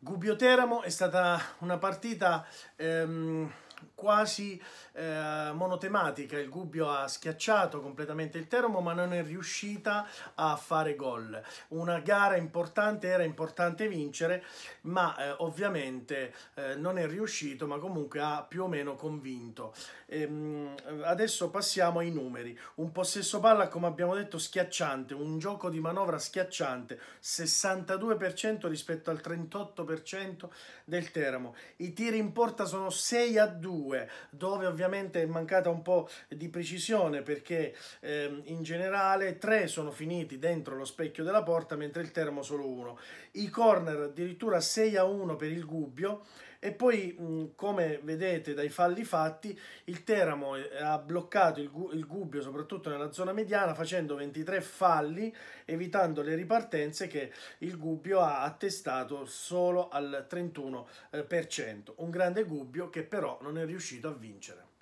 Gubbio Teramo è stata una partita ehm, quasi eh, monotematica. Il Gubbio ha schiacciato completamente il Teramo, ma non è riuscita a fare gol. Una gara importante, era importante vincere, ma eh, ovviamente eh, non è riuscito, ma comunque ha più o meno convinto. Ehm, adesso passiamo ai numeri. Un possesso palla, come abbiamo detto, schiacciante, un gioco di manovra schiacciante, 62% rispetto al 38% del Teramo. I tiri in porta sono 6 a 2 2, dove ovviamente è mancata un po' di precisione perché ehm, in generale 3 sono finiti dentro lo specchio della porta, mentre il termo solo 1. I corner addirittura 6 a 1 per il Gubbio e poi come vedete dai falli fatti il Teramo eh, ha bloccato il, gu il, Gubbio soprattutto nella zona mediana facendo 23 falli evitando le ripartenze che il Gubbio ha attestato solo al 31% eh, un grande Gubbio che però non è riuscito riuscito a vincere.